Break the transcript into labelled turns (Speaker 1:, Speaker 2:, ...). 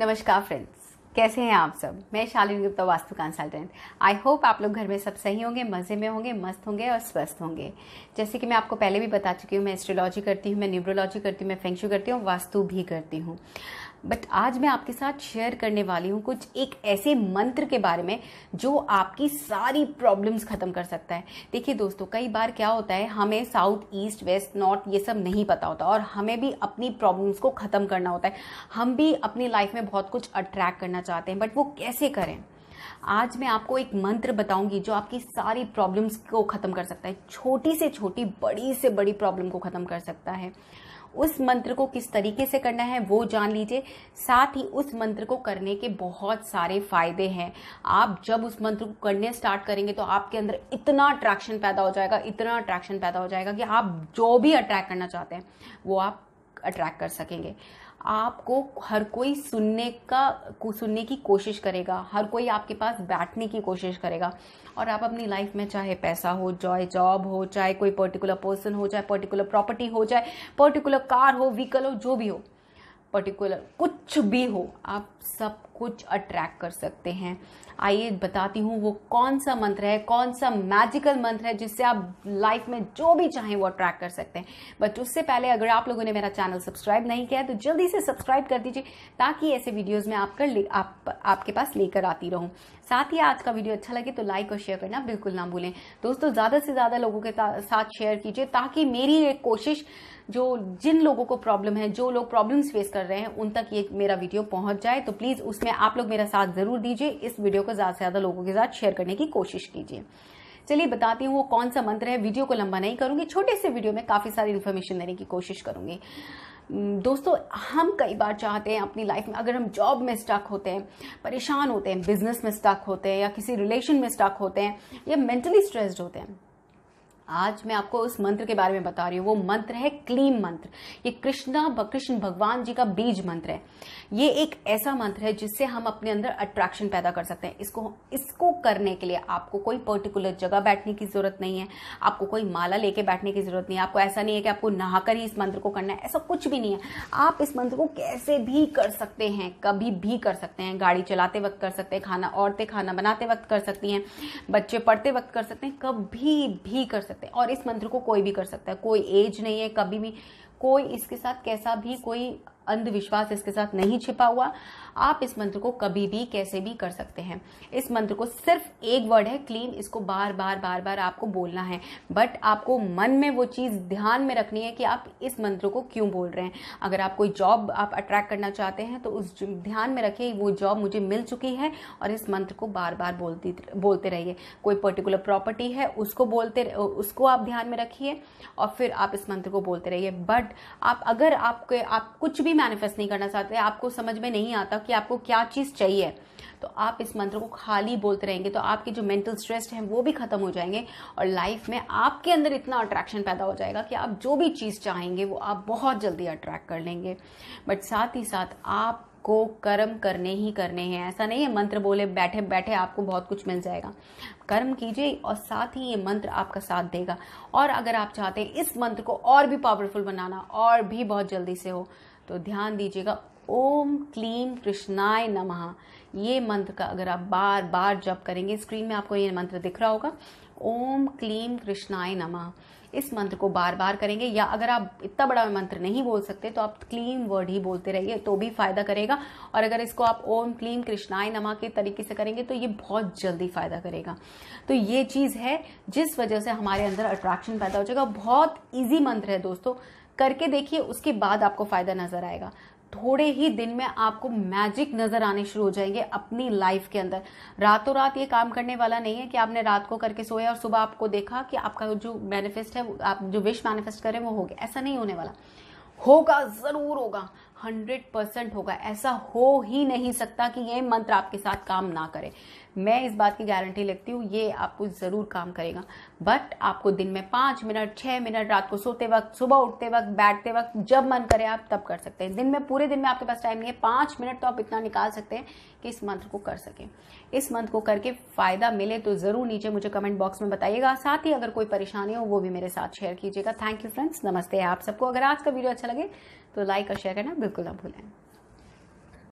Speaker 1: नमस्कार फ्रेंड्स कैसे हैं आप सब मैं Shalini Gupta Vastu consultant I hope आप लोग घर में सब सही होंगे मज़े में होंगे मस्त होंगे और स्वस्थ होंगे जैसे कि मैं आपको पहले भी बता चुकी हूँ मैं एस्ट्रोलॉजी करती हूँ मैं न्यूरोलॉजी करती हूँ मैं फेंक्शू करती हूँ वास्तु भी करती हूँ बट आज मैं आपके साथ शेयर करने वाली हूँ कुछ एक ऐसे मंत्र के बारे में जो आपकी सारी प्रॉब्लम्स ख़त्म कर सकता है देखिए दोस्तों कई बार क्या होता है हमें साउथ ईस्ट वेस्ट नॉर्थ ये सब नहीं पता होता और हमें भी अपनी प्रॉब्लम्स को ख़त्म करना होता है हम भी अपनी लाइफ में बहुत कुछ अट्रैक्ट करना चाहते हैं बट वो कैसे करें आज मैं आपको एक मंत्र बताऊंगी जो आपकी सारी प्रॉब्लम्स को ख़त्म कर सकता है छोटी से छोटी बड़ी से बड़ी प्रॉब्लम को ख़त्म कर सकता है उस मंत्र को किस तरीके से करना है वो जान लीजिए साथ ही उस मंत्र को करने के बहुत सारे फायदे हैं आप जब उस मंत्र को करने स्टार्ट करेंगे तो आपके अंदर इतना अट्रैक्शन पैदा हो जाएगा इतना अट्रैक्शन पैदा हो जाएगा कि आप जो भी अट्रैक्ट करना चाहते हैं वो आप अट्रैक्ट कर सकेंगे आपको हर कोई सुनने का सुनने की कोशिश करेगा हर कोई आपके पास बैठने की कोशिश करेगा और आप अपनी लाइफ में चाहे पैसा हो चाहे जॉब हो चाहे कोई पर्टिकुलर पर्सन हो चाहे पर्टिकुलर प्रॉपर्टी हो चाहे पर्टिकुलर कार हो व्हीकल हो जो भी हो पर्टिकुलर कुछ भी हो आप सब कुछ अट्रैक्ट कर सकते हैं आइए बताती हूँ वो कौन सा मंत्र है कौन सा मैजिकल मंत्र है जिससे आप लाइफ में जो भी चाहें वो अट्रैक्ट कर सकते हैं बट उससे पहले अगर आप लोगों ने मेरा चैनल सब्सक्राइब नहीं किया है तो जल्दी से सब्सक्राइब कर दीजिए ताकि ऐसे वीडियोज़ में आप कर आप आपके पास लेकर आती रहूँ साथ ही आज का वीडियो अच्छा लगे तो लाइक और शेयर करना बिल्कुल ना भूलें दोस्तों ज़्यादा से ज़्यादा लोगों के साथ शेयर कीजिए ताकि मेरी एक कोशिश जो जिन लोगों को प्रॉब्लम है जो लोग प्रॉब्लम्स फेस कर रहे हैं उन तक ये मेरा वीडियो पहुंच जाए तो प्लीज़ उसमें आप लोग मेरा साथ ज़रूर दीजिए इस वीडियो को ज़्यादा से ज़्यादा लोगों के साथ शेयर करने की कोशिश कीजिए चलिए बताती हूँ वो कौन सा मंत्र है वीडियो को लंबा नहीं करूँगी छोटे से वीडियो में काफ़ी सारी इन्फॉर्मेशन देने की कोशिश करूँगी हम्म, दोस्तों हम कई बार चाहते हैं अपनी लाइफ में अगर हम जॉब में स्टक होते हैं परेशान होते हैं बिजनेस में स्टक होते हैं या किसी रिलेशन में स्टक होते हैं या मेंटली स्ट्रेस्ड होते हैं आज मैं आपको उस मंत्र के बारे में बता रही हूँ वो मंत्र है क्लीम मंत्र ये कृष्णा कृष्ण भगवान जी का बीज मंत्र है ये एक ऐसा मंत्र है जिससे हम अपने अंदर अट्रैक्शन पैदा कर सकते हैं इसको इसको करने के लिए आपको कोई पर्टिकुलर जगह बैठने की जरूरत नहीं है आपको कोई माला लेके बैठने की जरूरत नहीं है आपको ऐसा नहीं है कि आपको नहाकर ही इस मंत्र को करना है ऐसा कुछ भी नहीं है आप इस मंत्र को कैसे भी कर सकते हैं कभी भी कर सकते हैं गाड़ी चलाते वक्त कर सकते हैं खाना औरतें खाना बनाते वक्त कर सकती हैं बच्चे पढ़ते वक्त कर सकते हैं कभी भी कर सकते सकते हैं और इस मंत्र को कोई भी कर सकता है कोई एज नहीं है कभी भी कोई इसके साथ कैसा भी कोई अंधविश्वास इसके साथ नहीं छिपा हुआ आप इस मंत्र को कभी भी कैसे भी कर सकते हैं इस मंत्र को सिर्फ एक वर्ड है क्लीन इसको बार बार बार बार आपको बोलना है बट आपको मन में वो चीज़ ध्यान में रखनी है कि आप इस मंत्र को क्यों बोल रहे हैं अगर आप कोई जॉब आप अट्रैक्ट करना चाहते हैं तो उस ध्यान में रखिए वो जॉब मुझे मिल चुकी है और इस मंत्र को बार बार बोलती बोलते रहिए कोई पर्टिकुलर प्रॉपर्टी है उसको बोलते उसको आप ध्यान में रखिए और फिर आप इस मंत्र को बोलते रहिए बट आप अगर आपके आप कुछ भी भी मैनिफेस्ट नहीं करना चाहते आपको समझ में नहीं आता कि आपको क्या चीज़ चाहिए तो आप इस मंत्र को खाली बोलते रहेंगे तो आपके जो मेंटल स्ट्रेस हैं वो भी खत्म हो जाएंगे और लाइफ में आपके अंदर इतना अट्रैक्शन पैदा हो जाएगा कि आप जो भी चीज़ चाहेंगे वो आप बहुत जल्दी अट्रैक्ट कर लेंगे बट साथ ही साथ आप को कर्म करने ही करने हैं ऐसा नहीं है मंत्र बोले बैठे बैठे आपको बहुत कुछ मिल जाएगा कर्म कीजिए और साथ ही ये मंत्र आपका साथ देगा और अगर आप चाहते हैं इस मंत्र को और भी पावरफुल बनाना और भी बहुत जल्दी से हो तो ध्यान दीजिएगा ओम क्लीम कृष्णाय नमः ये मंत्र का अगर आप बार बार जप करेंगे स्क्रीन में आपको ये मंत्र दिख रहा होगा ओम क्लीम कृष्णाय नमः इस मंत्र को बार बार करेंगे या अगर आप इतना बड़ा मंत्र नहीं बोल सकते तो आप क्लीम वर्ड ही बोलते रहिए तो भी फायदा करेगा और अगर इसको आप ओम क्लीम कृष्णाय नमा के तरीके से करेंगे तो ये बहुत जल्दी फायदा करेगा तो ये चीज़ है जिस वजह से हमारे अंदर अट्रैक्शन पैदा हो जाएगा बहुत ईजी मंत्र है दोस्तों करके देखिए उसके बाद आपको फ़ायदा नज़र आएगा थोड़े ही दिन में आपको मैजिक नज़र आने शुरू हो जाएंगे अपनी लाइफ के अंदर रातों रात ये काम करने वाला नहीं है कि आपने रात को करके सोया और सुबह आपको देखा कि आपका जो मैनिफेस्ट है आप जो विश मैनिफेस्ट करें वो हो गया ऐसा नहीं होने वाला होगा ज़रूर होगा हंड्रेड परसेंट होगा ऐसा हो ही नहीं सकता कि ये मंत्र आपके साथ काम ना करे मैं इस बात की गारंटी लेती हूँ ये आपको ज़रूर काम करेगा बट आपको दिन में पाँच मिनट छः मिनट रात को सोते वक्त सुबह उठते वक्त बैठते वक्त जब मन करे आप तब कर सकते हैं दिन में पूरे दिन में आपके पास टाइम नहीं है पाँच मिनट तो आप इतना निकाल सकते हैं कि इस मंत्र को कर सकें इस मंत्र को करके फ़ायदा मिले तो ज़रूर नीचे मुझे कमेंट बॉक्स में बताइएगा साथ ही अगर कोई परेशानी हो वो भी मेरे साथ शेयर कीजिएगा थैंक यू फ्रेंड्स नमस्ते आप सबको अगर आज का वीडियो अच्छा लगे तो लाइक और शेयर करना बिल्कुल ना भूलें